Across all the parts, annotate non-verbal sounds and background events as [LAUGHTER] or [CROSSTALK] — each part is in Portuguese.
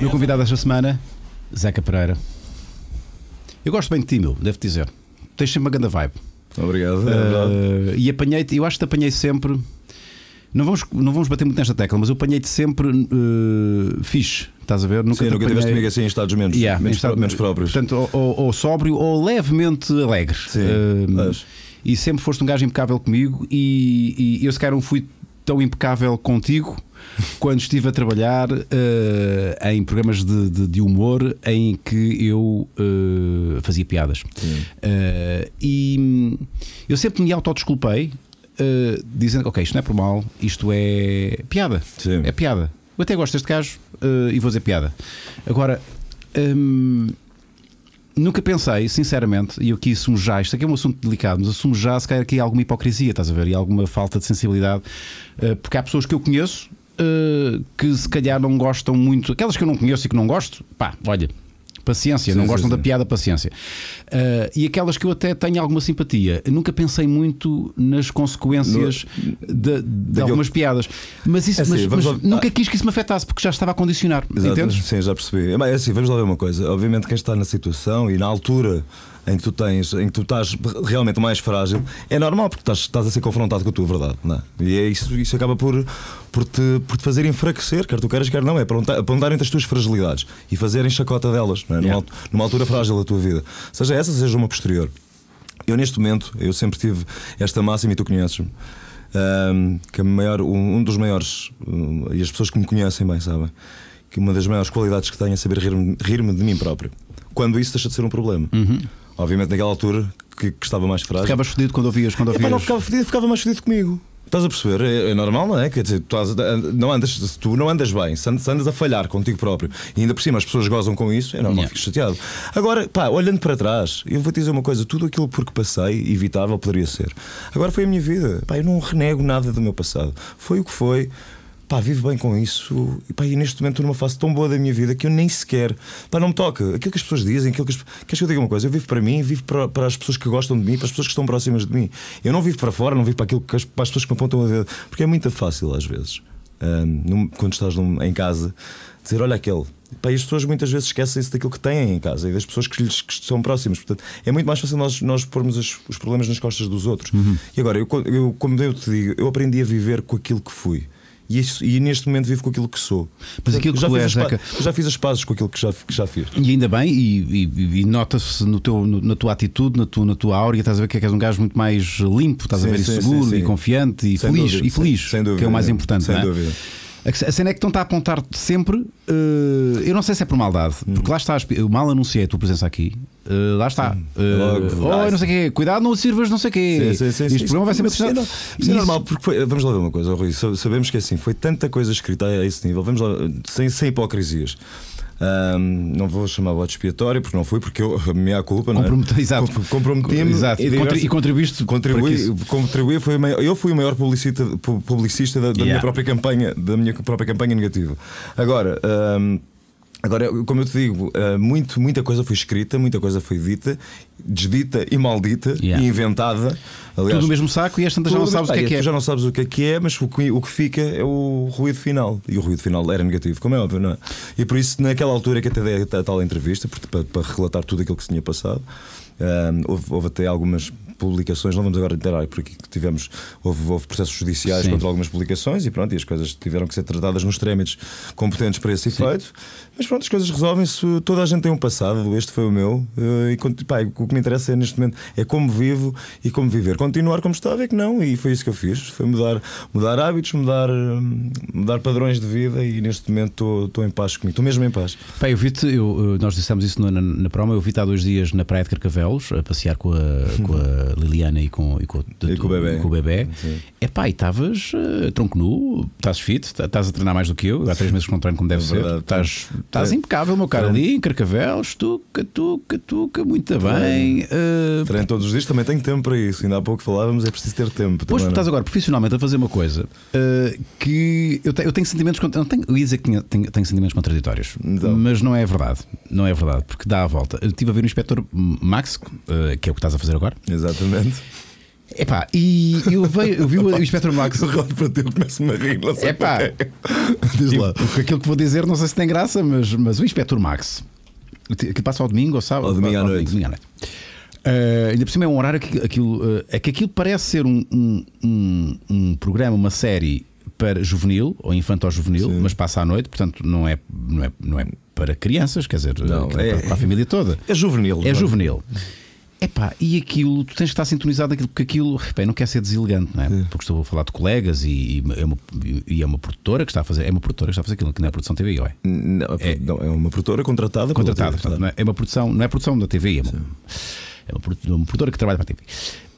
Meu convidado esta semana, Zeca Pereira. Eu gosto bem de ti, meu, devo dizer. Tens sempre uma grande vibe. Obrigado. Uh, e apanhei-te, eu acho que te apanhei sempre. Não vamos, não vamos bater muito nesta tecla, mas eu apanhei-te sempre uh, fixe, estás a ver? Nunca Sim, nunca apanhei... tiveste comigo assim em estados menos, yeah, menos, estado, menos próprios. Portanto, ou, ou, sóbrio ou levemente alegre. Sim, uh, ah, mas... E sempre foste um gajo impecável comigo e, e eu se calhar não fui tão impecável contigo quando estive a trabalhar uh, em programas de, de, de, humor em que eu uh, fazia piadas. Uh, e hum, eu sempre me autodesculpei, uh, dizendo: Ok, isto não é por mal, isto é piada. Sim. É piada. Eu até gosto deste caso e vou dizer piada. Agora. Um, Nunca pensei, sinceramente, e eu que assumo já, isto aqui é um assunto delicado, mas assumo já se calhar aqui há é alguma hipocrisia, estás a ver, e alguma falta de sensibilidade, eh, porque há pessoas que eu conheço eh, que se calhar não gostam muito, aquelas que eu não conheço e que não gosto, pá, olha, paciência, sim, não sim, gostam sim. da piada paciência. Uh, e aquelas que eu até tenho alguma simpatia. Eu nunca pensei muito nas consequências no, de, de algumas piadas. Mas, isso, é assim, mas, mas nunca quis que isso me afetasse, porque já estava a condicionar. Entendes? Sim, já percebi. É, é assim, vamos lá ver uma coisa. Obviamente, quem está na situação e na altura em que tu tens, em que tu estás realmente mais frágil, é normal porque estás, estás a ser confrontado com a tua verdade, não é? E é isso, isso acaba por, por, te, por te fazer enfraquecer, quer tu queiras, quer não, é apontarem-te as tuas fragilidades e fazerem chacota delas, é? yeah. numa, altura frágil da tua vida, seja essa, seja uma posterior. Eu, neste momento, eu sempre tive esta máxima e tu conheces-me. Um, que maior, um, um dos maiores, um, e as pessoas que me conhecem bem sabem, que uma das maiores qualidades que tenho é saber rir-me rir de mim próprio. Quando isso deixa de ser um problema. Uhum obviamente naquela altura que, que estava mais frágil. Ficavas fodido quando ouvias? Quando ouvias... Epá, não ficava fodido, ficava mais fodido comigo. Estás a perceber? É, é, normal, não é? Quer dizer, tu, não andas, tu não andas bem, se andas a falhar contigo próprio e ainda por cima as pessoas gozam com isso, é normal, yeah. fico chateado. Agora, pá, olhando para trás, eu vou te dizer uma coisa: tudo aquilo por que passei, evitável poderia ser. Agora foi a minha vida. Pá, eu não renego nada do meu passado. Foi o que foi pá, vivo bem com isso. E pá, e neste momento estou numa fase tão boa da minha vida que eu nem sequer, pá, não me toca. Aquilo que as pessoas dizem, aquilo que as, queres que eu diga uma coisa? Eu vivo para mim, vivo para, para as pessoas que gostam de mim, para as pessoas que estão próximas de mim. Eu não vivo para fora, não vivo para aquilo que as, para as pessoas que me apontam a dedo, porque é muito fácil às vezes. Um, ah, quando estás num, em casa, dizer olha aquele. Pá, e as pessoas muitas vezes esquecem-se daquilo que têm em casa e das pessoas que lhes que são próximas. Portanto, é muito mais fácil nós, nós pormos os problemas nas costas dos outros. Uhum. E agora, eu, eu, como eu te digo, eu aprendi a viver com aquilo que fui. E, isso, e, neste momento vivo com aquilo que sou. Mas aquilo que já, tu és, né, pa... é que... já fiz as pazes com aquilo que já, que já fiz. E ainda bem, e, e, e nota-se no teu, no, na tua atitude, na tua, na tua áurea, estás a ver que é és um gajo muito mais limpo, estás sim, a ver, sim, e seguro, sim, e confiante, e sem feliz, dúvida, e feliz sem, que é o mais importante. Sem é? dúvida. A cena é que estão-te a apontar sempre. Uh, eu não sei se é por maldade, hum. porque lá está, eu mal anunciei a tua presença aqui. Uh, lá está. Uh, oh, oh, não sei quê. Cuidado, não sirvas, não sei quê. este programa vai ser muito isso, isso é, é normal, porque foi, vamos lá ver uma coisa, Rui. Sabemos que é assim, foi tanta coisa escrita a esse nível, vamos lá, sem, sem hipocrisias. Um, não vou chamar bode expiatório porque não fui, porque eu, a minha culpa, não é? [LAUGHS] Exato. Comprometi-me exato. E, diversos, e contribuíste. Contribuí, contribuí foi maior, eu fui o maior publicista, publicista da, da yeah. minha própria campanha, da minha própria campanha negativa. Agora. Um, Agora, como eu te digo, eh, muito, muita coisa foi escrita, muita coisa foi dita, desdita e maldita yeah. e inventada. Aliás, tudo no mesmo saco e esta tantas já não sabes o que é que é. Já não sabes o que é que é, mas o que, o que fica é o ruído final. E o ruído final era negativo, como é óbvio, não é? E por isso, naquela altura é que até dei a tal entrevista, para, para relatar tudo aquilo que se tinha passado, houve, houve, até algumas publicações, não vamos agora entrar porque tivemos, houve, houve processos judiciais Sim. contra algumas publicações e pronto, e as coisas tiveram que ser tratadas nos trâmites competentes para esse Sim. efeito. Mas pronto, as coisas resolvem-se, toda a gente tem um passado, este foi o meu, eh, e pá, o que me interessa é, neste momento é como vivo e como viver. Continuar como estava é que não, e foi isso que eu fiz. Foi mudar, mudar hábitos, mudar, hum, mudar padrões de vida e neste momento estou em paz comigo, estou mesmo em paz. Pá, eu vi-te, eh, nós dissemos isso na, na, na eu vi-te há dois dias na praia de Carcavel Barcelos a passear com a, com a [LAUGHS] Liliana e com, e com, e com o bebê. Com o bebê. e estavas uh, tronco nu, estás fit, estás a treinar mais do que eu, há três meses que não treino como deve é ser. Estás, estás é. impecável, meu caro, ali em Carcavelos, tuca, tuca, tuca, muito bem. Uh, treino todos os dias, também tenho tempo para isso. Ainda há pouco falávamos, é preciso ter tempo. Pois, também, é? estás agora profissionalmente a fazer uma coisa uh, que eu, te, eu tenho sentimentos. Não tenho, eu ia dizer que tinha, tenho, tenho sentimentos contraditórios, então. mas não é verdade. Não é verdade, porque dá a volta. Eu estive a ver o inspector Max, clássico, eh, que é o que estás a fazer agora. Exatamente. Epá, e eu, veio, eu vi o, [LAUGHS] o Spectrum Max. Rodo para ti, começo-me a rir, não sei Epá, Diz lá. [LAUGHS] Eu, aquilo que vou dizer, não sei se tem graça, mas, mas o Spectrum Max, que passa ao domingo ou sábado? Ao domingo à noite. Domingo à noite. Uh, ainda por cima é um horário que aquilo, uh, é que aquilo parece ser um, um, um, um programa, uma série para juvenil ou infanto ou juvenil, Sim. mas passa à noite, portanto não é, não é, não é para crianças, quer dizer, não, é, para, a família toda. É juvenil. É, é juvenil. Epá, e aquilo, tu tens que estar sintonizado aquilo porque aquilo, bem, não quer ser deselegante, não é? é? Porque estou a falar de colegas e, e, é uma, e, é uma, produtora que está a fazer, é uma produtora que está a fazer aquilo, que não é produção TV, é? Não, é, é, não, é uma produtora contratada Contratada, portanto, não é, é uma produção, não é produção da TV, é uma, uma, produtora que trabalha para a TV.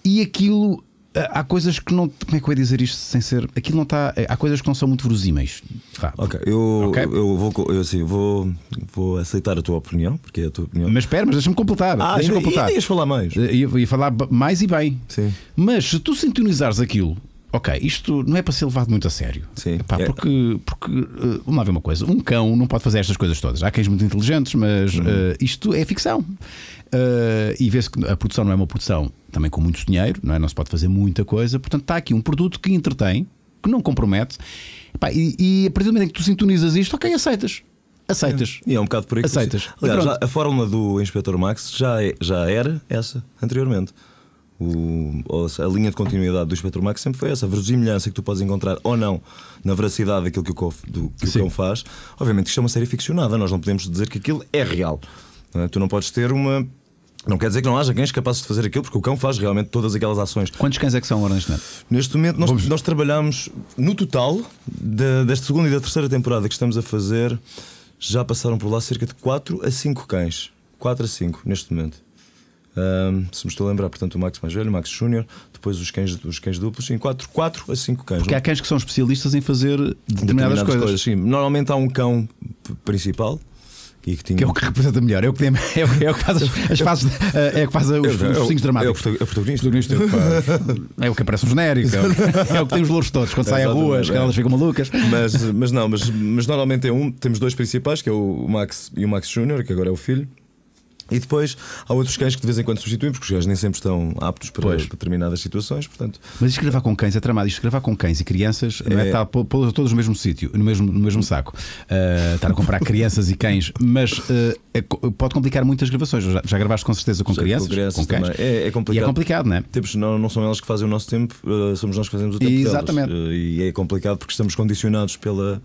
E aquilo eh, há coisas que não. Como é que eu ia dizer isto sem ser. Aquilo não está. Eh, há coisas que não são muito verosímeis. Ah, ok, eu, okay? eu, vou, eu assim, vou, vou aceitar a tua opinião, porque é a tua opinião. Mas espera, mas deixa-me completar. Ah, deixa completar. Ainda, ias falar mais. Eh, ia, ia falar mais e bem. Sim. Mas se tu sintonizares aquilo, ok, isto não é para ser levado muito a sério. Sim. Epá, é. Porque, porque uh, vamos lá ver uma coisa: um cão não pode fazer estas coisas todas. Há cães muito inteligentes, mas uhum. uh, isto é ficção. Uh, e vê-se que a produção não é uma produção também com muito dinheiro, não, é? não se pode fazer muita coisa. Portanto, está aqui um produto que entretém, que não compromete. Epá, e, e a partir do momento em que tu sintonizas isto, ok, aceitas aceitas. É, é um bocado por aí. Aceitas. Aliás, já, a fórmula do Inspetor Max já, é, já era essa anteriormente. O, a linha de continuidade do Espectro Max sempre foi essa, a verosimilhança que tu podes encontrar ou não na veracidade daquilo que o, cof, do, que o cão faz. Obviamente isto é uma série ficcionada, nós não podemos dizer que aquilo é real. Não é? Tu não podes ter uma. Não quer dizer que não haja cães capazes de fazer aquilo, porque o cão faz realmente todas aquelas ações. Quantos cães é que são agora neste momento? Neste momento, nós, nós trabalhamos no total de, desta segunda e da terceira temporada que estamos a fazer, já passaram por lá cerca de 4 a 5 cães. 4 a 5 neste momento. Um, se me estou a lembrar, portanto, o Max mais velho, o Max Júnior, depois os cães, os cães duplos, em 4 quatro, quatro a 5 cães. Porque há cães que são especialistas em fazer determinadas, determinadas coisas. coisas sim. Normalmente há um cão principal, que, tinha... que, é o que representa melhor, é o que, tem, é o, é o que faz as, as fases, é o que faz os, os dramáticos. É o, protagonista. protagonista é o que aparece no genérico, é o que, é o que tem os louros todos, quando saem à rua, as elas ficam malucas. Mas, mas não, mas, mas normalmente é um, temos dois principais, que é o Max e o Max Júnior, que agora é o filho. E depois há outros cães que de vez em quando substituem, porque os cães nem sempre estão aptos para pois. determinadas situações. Portanto... Mas isto gravar com cães é tramado. Isto gravar com cães e crianças é... não é estar é. tá todos no mesmo sítio, no mesmo, no mesmo saco. Uh, estar a comprar crianças e cães, mas uh, é, pode complicar muitas gravações. Já, já, gravaste com certeza com, crianças, com crianças, com cães. É, é, complicado. E é complicado, não é? não, não são elas que fazem o nosso tempo, uh, somos nós que fazemos o tempo. E, exatamente. e é complicado porque estamos condicionados pela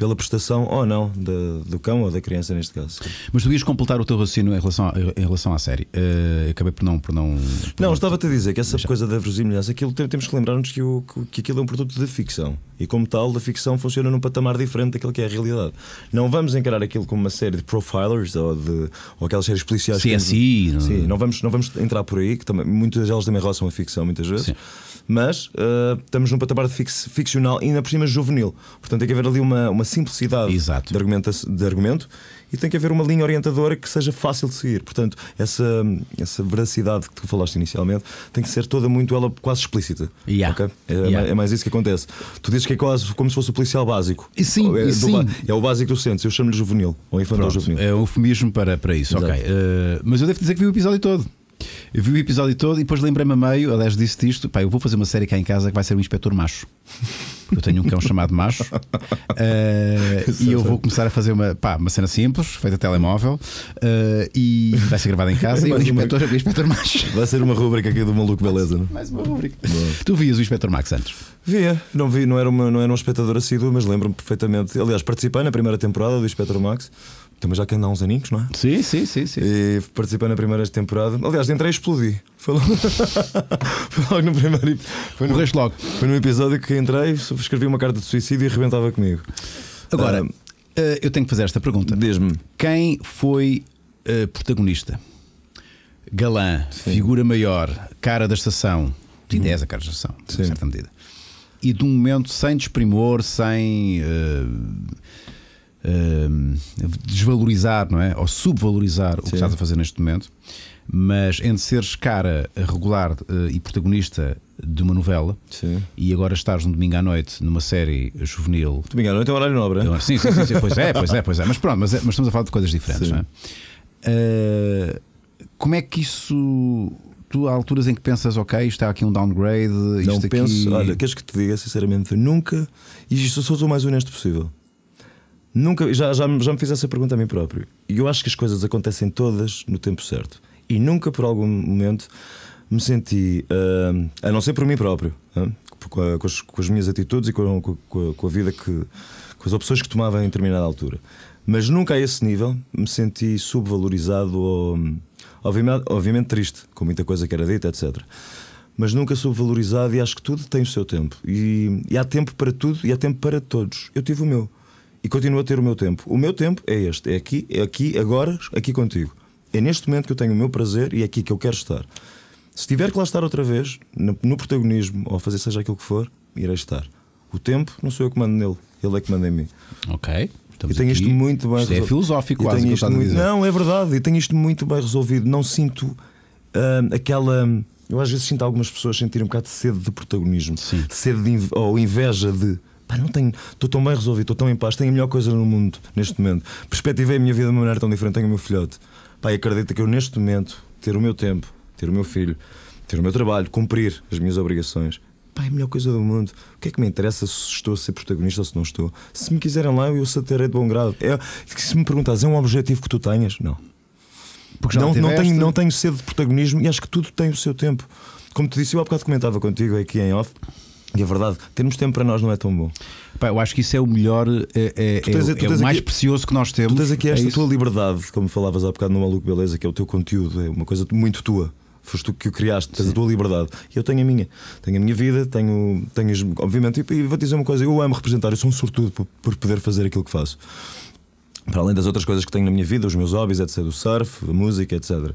pela prestação ou não de, do cão ou da criança, neste caso. Mas tu ias completar o teu raciocínio em relação, a, em relação à série. Uh, acabei por não. Por não, por não, não estava-te a dizer que essa deixar. coisa da verosimilhança, aquilo temos que lembrar-nos que, o, que aquilo é um produto de ficção. E como tal, a ficção funciona num patamar diferente daquilo que é a realidade. Não vamos encarar aquilo como uma série de profilers ou, de, ou aquelas séries policiais. sim Que, é? Sim, não vamos, não vamos entrar por aí, que também, muitas delas também roçam a ficção, muitas vezes. Sim. Mas uh, estamos num patamar de ficcional e ainda por cima juvenil. Portanto, tem que haver ali uma, uma simplicidade Exato. De, argumento, de argumento e tem que haver uma linha orientadora que seja fácil de seguir. Portanto, essa, essa veracidade que tu falaste inicialmente tem que ser toda muito ela quase explícita. Yeah. Okay? É, é yeah. é, mais isso que acontece. Tu dizes que é quase como se fosse o policial básico. E sim, é, e sim. é o básico do centro. Eu chamo-lhe juvenil ou infantil juvenil. É eufemismo para, para isso. Uh, mas eu devo dizer que vi o episódio todo. Eu vi o episódio todo e depois lembrei-me a meio, aliás, disse isto: pá, eu vou fazer uma série cá em casa que vai ser um inspetor macho. eu tenho um cão chamado macho. Uh, [LAUGHS] e eu vou começar a fazer uma, pá, uma cena simples, feita a telemóvel, uh, e vai ser gravada em casa. e [LAUGHS] o inspetor, uma... inspetor macho. Vai ser uma rubrica aqui do Maluco Beleza, não? É? Mais uma rubrica. Boa. Tu vias o inspetor Max antes? Via, não, vi, não, era uma, não era um espectador assíduo, mas lembro-me perfeitamente. Aliás, participei na primeira temporada do Espectro Max. Também já quem ainda uns aninhos, não é? Sim, sim, sim. sim. E participei na primeira temporada. Aliás, entrei e explodi. Foi logo, [LAUGHS] foi logo no primeiro. Foi no, logo. Foi no episódio que entrei, escrevi uma carta de suicídio e arrebentava comigo. Agora, uh, eu tenho que fazer esta pergunta. Diz-me. Quem foi uh, protagonista? Galã, sim. figura maior, cara da estação. Tinha hum. 10 a cara da estação, em certa medida e de um momento sem desprimor, sem uh, desvalorizar, não é? Ou subvalorizar Sim. o que estás a fazer neste momento, mas entre seres cara regular uh, e protagonista de uma novela sim. e agora estás no domingo à noite numa série juvenil. Domingo à noite é um horário nobre. Eu, é? é sim, sim, sim, sim, pois é, pois é, pois é. Mas pronto, mas, é, mas estamos a falar de coisas diferentes, não é? Uh, como é que isso tu há alturas em que pensas, ok, está é aqui um downgrade? Não aqui... penso, olha, queres que te diga, sinceramente, nunca, e isto sou o mais honesto possível. Nunca, já, já, já me fiz essa pergunta a mim próprio. E eu acho que as coisas acontecem todas no tempo certo. E nunca por algum momento me senti, uh, a não ser por mim próprio, uh, com, a, com, as, com, as, minhas atitudes e com, com, a vida que. com as opções que tomava em determinada altura. Mas nunca a esse nível me senti subvalorizado ou, obviamente, obviamente triste com muita coisa que era dita, etc. Mas nunca subvalorizado e acho que tudo tem o seu tempo. E, e há tempo para tudo e há tempo para todos. Eu tive o meu e continuo a ter o meu tempo. O meu tempo é este, é aqui, é aqui, agora, aqui contigo. É neste momento que eu tenho o meu prazer e é aqui que eu quero estar. Se tiver que lá estar outra vez, no, protagonismo, ou fazer seja aquilo que for, irei estar. O tempo não sou eu que mando nele, ele é que manda em mim. Ok. Estamos e tenho aqui, isto muito bem isto é resolvido. é filosófico, quase, tenho isto muito, Não, é verdade, e tenho isto muito bem resolvido. Não sinto uh, aquela. Eu às vezes sinto algumas pessoas sentirem um bocado de sede de protagonismo, Sim. sede de, ou inveja de. Pá, não tenho, estou tão bem resolvido, estou tão em paz, tenho a melhor coisa no mundo neste momento. Perspectivei a minha vida de uma maneira tão diferente, tenho o meu filhote. Pai, acredita que eu neste momento ter o meu tempo, ter o meu filho, ter o meu trabalho, cumprir as minhas obrigações, Pá, é a melhor coisa do mundo. O que é que me interessa se estou a ser protagonista ou se não estou? Se me quiserem lá, eu saterei de bom grado. É, se me perguntas, é um objetivo que tu tenhas? Não. Porque não, não, tenho, não tenho sede de protagonismo e acho que tudo tem o seu tempo. Como te disse, eu há bocado comentava contigo aqui em off. E é verdade, termos tempo para nós não é tão bom. Pá, eu acho que isso é o melhor, é, é tens, é, é o mais precioso que nós temos. Tu tens aqui é esta é tua liberdade, como falavas há bocado no Maluco Beleza, que é o teu conteúdo, é uma coisa muito tua. Foste tu que o criaste, tens a tua liberdade. E eu tenho a minha. Tenho a minha vida, tenho. tenho obviamente, e, e vou-te dizer uma coisa: eu amo representar, eu sou um sortudo por, por poder fazer aquilo que faço. Para além das outras coisas que tenho na minha vida, os meus hobbies, etc., o surf, a música, etc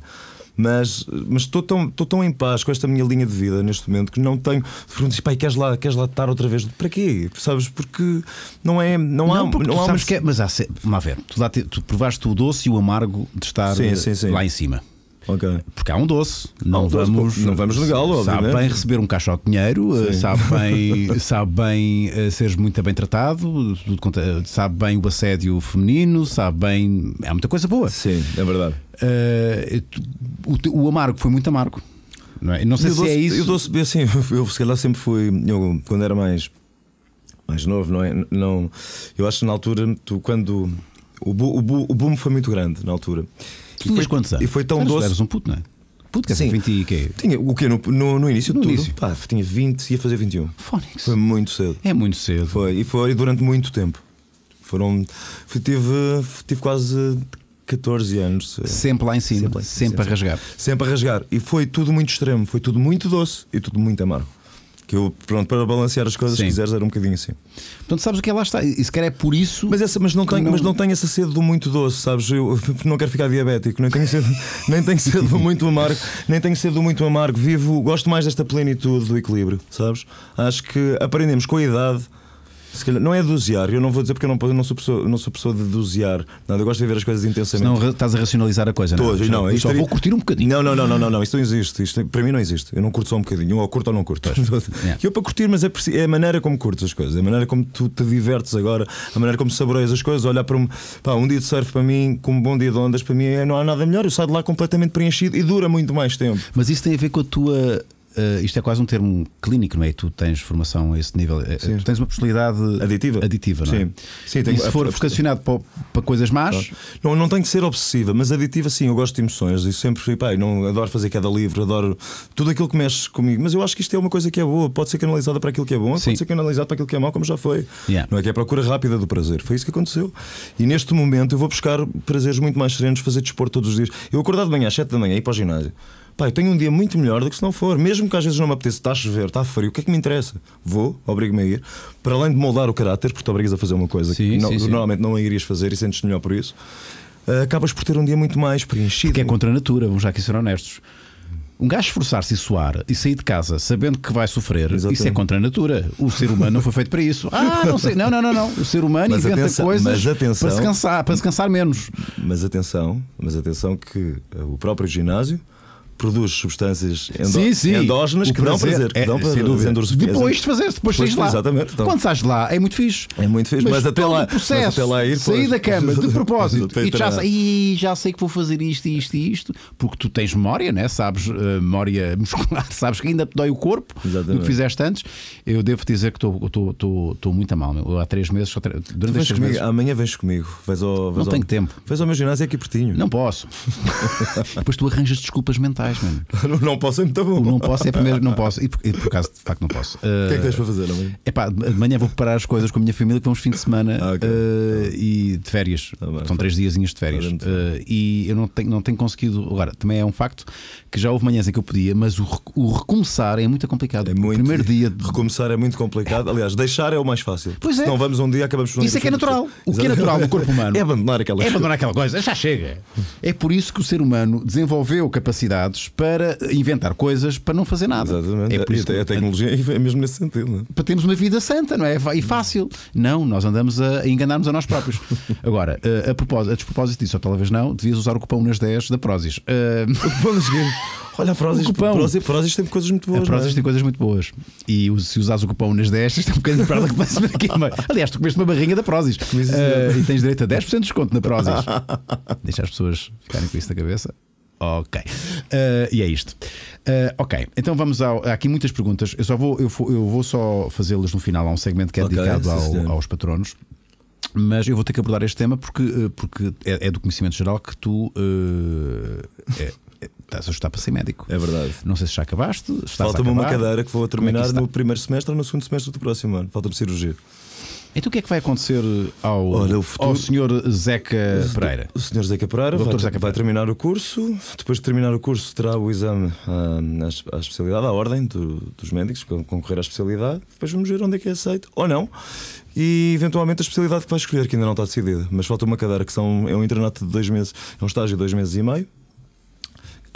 mas mas estou tão, estou tão em paz com esta minha linha de vida neste momento que não tenho perguntas pai queres lá queres lá estar outra vez para quê sabes porque não é não, não há não há uma... que é, mas há uma ver tu, te, tu provaste o doce e o amargo de estar sim, sim, sim. lá em cima Okay. Porque há um doce. Não, um vamos, não vamos negá-lo. Sabe né? bem receber um caixote de dinheiro, eh, sabe bem, [LAUGHS] sabe bem eh, seres muito bem tratado, é, sabe bem o assédio feminino, sabe bem. É muita coisa boa. Sim, é verdade. Uh, o, o amargo foi muito amargo. Não, é? não sei se doce, é isso. Eu, doce, assim, eu se calhar sempre fui, eu, quando era mais, mais novo, não é? Não, eu acho que na altura, tu quando o, bo, o, bo, o boom foi muito grande na altura. Tu tinhas quantos anos? E foi tão Mas doce. eras um puto, não é? Puto, quer Sim. 20 e quê? Tinha, o quê? No, no, no início no de tudo? Início. Pá, tinha 20 e ia fazer 21. Fónix. Foi muito cedo. É muito cedo. Foi, e foi durante muito tempo. Foram. Foi, tive, tive quase 14 anos. Eh, sempre lá em cima, sempre, sempre, sempre a rasgar. Sempre a rasgar. E foi tudo muito extremo, foi tudo muito doce e tudo muito amargo. Que eu, pronto, para balancear as coisas, se quiseres, era um bocadinho assim. Portanto, sabes o que é lá está. E se calhar é por isso. Mas, essa, mas, não, tenho, não... mas não tenho essa sede do muito doce, sabes? Eu [LAUGHS] não quero ficar diabético, nem tenho sede, [LAUGHS] nem tenho sede do muito amargo, nem tenho sede do muito amargo. Vivo, gosto mais desta plenitude do equilíbrio, sabes? Acho que aprendemos com a idade Calhar, não é dosear, eu não vou dizer porque eu não, não, sou, pessoa, não sou pessoa de dosear. Nada, eu gosto de ver as coisas intensamente. Não estás a racionalizar a coisa, não é? não, não, não isto, isto é vou curtir um bocadinho. Não, não, não, não, não, não isto não existe. Isto, é, para mim não existe. Eu não curto só um bocadinho, ou curto ou não curto. yeah. [LAUGHS] Eu para curtir, mas é, a maneira como curtes as coisas, a maneira como tu te divertes agora, a maneira como saboreias as coisas. Olhar para um, pá, um dia de surf para mim, com um bom dia de ondas, para mim não há nada melhor. Eu saio de lá completamente preenchido e dura muito mais tempo. Mas isso tem a ver com a tua uh, isto é quase um termo clínico, não é? Tu tens formação a esse nível, eh, Sim. tu tens uma possibilidade aditiva, aditiva não é? Sim. Sim, tenho... e se for vocacionado para, para, coisas más. Não, não tem que ser obsessiva, mas aditiva sim, eu gosto de emoções e sempre fui, pai, não adoro fazer queda livre, adoro tudo aquilo que mexe comigo, mas eu acho que isto é uma coisa que é boa, pode ser canalizada para aquilo que é bom, sim. pode ser canalizada para aquilo que é mau, como já foi. Yeah. Não é que é a procura rápida do prazer, foi isso que aconteceu. E neste momento eu vou buscar prazeres muito mais serenos, fazer desporto todos os dias. Eu acordava de manhã às 7 da manhã e ir para o ginásio. Pá, eu tenho um dia muito melhor do que se não for. Mesmo que às vezes não me apeteça, está a chover, está a frio, o que é que me interessa? Vou, obrigo-me a ir. Para além de moldar o caráter, porque tu obrigas a fazer uma coisa sim, que sim, sim. normalmente não irias fazer e sentes melhor por isso, uh, acabas por ter um dia muito mais preenchido. Que é contra a natura, vamos já aqui ser honestos. Um gajo esforçar-se e suar e sair de casa sabendo que vai sofrer, Exatamente. isso é contra a natura. O ser humano não foi feito para isso. Ah, não sei. Não, não, não, não. O ser humano mas inventa atenção, coisas atenção, para se cansar, para se cansar menos. Mas atenção, mas atenção que o próprio ginásio produz substâncias sim, sim. endógenas que dão prazer, que é, dão prazer, dão prazer Depois de fazer, depois saís lá. Exatamente. Então. Quando sais lá, é muito fixe. É muito fixe, mas, mas até, lá, processo, mas até lá ir, sair da cama de [LAUGHS] propósito e já, sei, já sei que vou fazer isto, isto e isto, porque tu tens memória, né? sabes, eh, memória [LAUGHS] muscular, sabes que ainda te dói o corpo Exatamente. do que fizeste antes. Eu devo dizer que estou muito a mal. Meu. Há três meses, durante estes meses. Amanhã vens comigo. Vais ao, vais Não ao, tenho tempo. Vens ao meu ginásio aqui pertinho. Não posso. [LAUGHS] depois tu arranjas desculpas mentais mano. [LAUGHS] não, não posso é muito bom. O não posso é primeiro que não posso. E por, e por acaso, de facto, não posso. Uh, o que é que tens para fazer amanhã? É pá, amanhã vou preparar as coisas com a minha família que vamos fim de semana ah, okay. uh, e de férias. Ah, bem, São tá três diazinhos de férias. Uh, e eu não tenho, não tenho conseguido. Agora, também é um facto que já houve manhãs em que eu podia, mas o, o recomeçar é muito complicado. É muito, o primeiro dia. De... Recomeçar é muito complicado. É. Aliás, deixar é o mais fácil. Pois é. não vamos um dia acabamos por Isso é que é natural. O que é natural no corpo humano [LAUGHS] é abandonar aquela, é abandonar aquela coisa. Já chega. É por isso que o ser humano desenvolveu capacidade para inventar coisas para não fazer nada. Exatamente. É por isso que, a tecnologia [LAUGHS] é mesmo nesse sentido. Não é? Para termos uma vida santa, não é? E fácil. Não, nós andamos a enganarmos a nós próprios. [LAUGHS] Agora, eh, a, propósito, a despropósito disso, ou talvez não, devias usar o cupom nas 10 da Prozis. Vamos eh, [LAUGHS] ver. Olha, a Prozis, Prozis, Prozis tem coisas muito boas. A Prozis é? tem coisas muito boas. E se usares o cupom nas 10, tem é um bocadinho de prada que passa por aqui. Aliás, tu comeste uma barrinha da Prozis. Uh, e tens direito a 10% de desconto na Prozis. Deixa as pessoas ficarem com isso na cabeça. Ok. Uh, e é isto. Uh, ok, então vamos ao. Há aqui muitas perguntas. Eu só vou, eu vou, eu vou só fazê-las no final. Há um segmento que é okay, dedicado ao, aos patronos. Mas eu vou ter que abordar este tema porque, eh, porque é, é do conhecimento geral que tu. Uh, é, Estás a ajustar para ser médico. É verdade. Não sei se já acabaste. Falta-me uma cadeira que vou terminar é que no primeiro semestre ou no segundo semestre do próximo ano. Falta-me cirurgia. Então o que é que vai acontecer ao, Olha, futuro, ao senhor Zeca Pereira? O senhor Zeca Pereira, vai, Zeca Pereira vai, terminar o curso. Depois de terminar o curso, terá o exame à, ah, à especialidade, à ordem do, dos médicos, concorrer à especialidade. Depois vamos ver onde é que é aceito ou não. E eventualmente a especialidade que vai escolher, que ainda não está decidida. Mas falta uma cadeira que são, é um internato de dois meses, é um estágio de dois meses e meio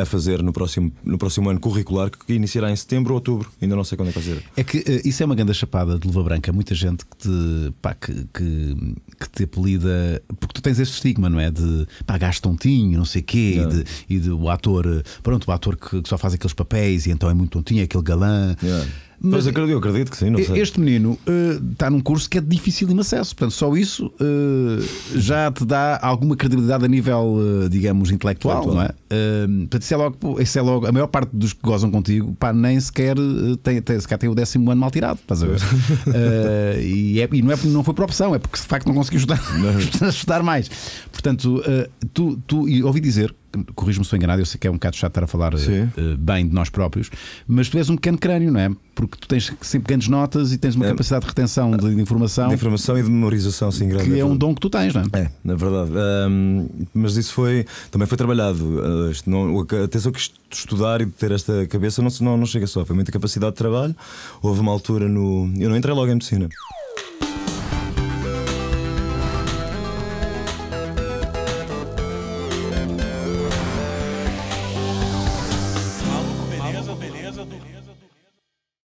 a fazer no próximo, no próximo ano curricular, que iniciará em setembro ou outubro, ainda não sei quando é que vai ser. É que uh, isso é uma grande chapada de luva branca. Muita gente que te, pá, que, que, que, te apelida, porque tu tens esse estigma, não é? De pá, gajo tontinho, não sei o quê, yeah. e, de, e de, o ator, eh, pronto, o ator que, que, só faz aqueles papéis e então é muito tontinho, é aquele galã. Yeah. Mas eu acredito, eu acredito que sim, não sei. Este menino uh, está num curso que é difícil de acesso, portanto, só isso uh, já te dá alguma credibilidade a nível, uh, digamos, intelectual, não é? Uh, portanto, isso é, logo, isso é logo. A maior parte dos que gozam contigo pá, nem sequer tem, tem, sequer tem o décimo ano mal tirado, estás a ver? [LAUGHS] e, é, e não, é, não foi por opção, é porque de facto não conseguiu [LAUGHS] estudar, ajudar mais. Portanto, tu, tu, e ouvi dizer corrijo-me se eu enganado, eu sei que é um bocado chato estar a falar uh, bem de nós próprios, mas tu és um pequeno crânio, não é? Porque tu tens sempre grandes notas e tens uma é. capacidade de retenção de, de, informação. De informação e de memorização, sim, grande. Que é um dom que tu tens, não é? É, na verdade. Um, mas isso foi. Também foi trabalhado. Eh, não, atenção que estudar e ter esta cabeça não, não, não chega só. Foi muita capacidade de trabalho. Houve uma altura no. Eu não entrei logo em medicina.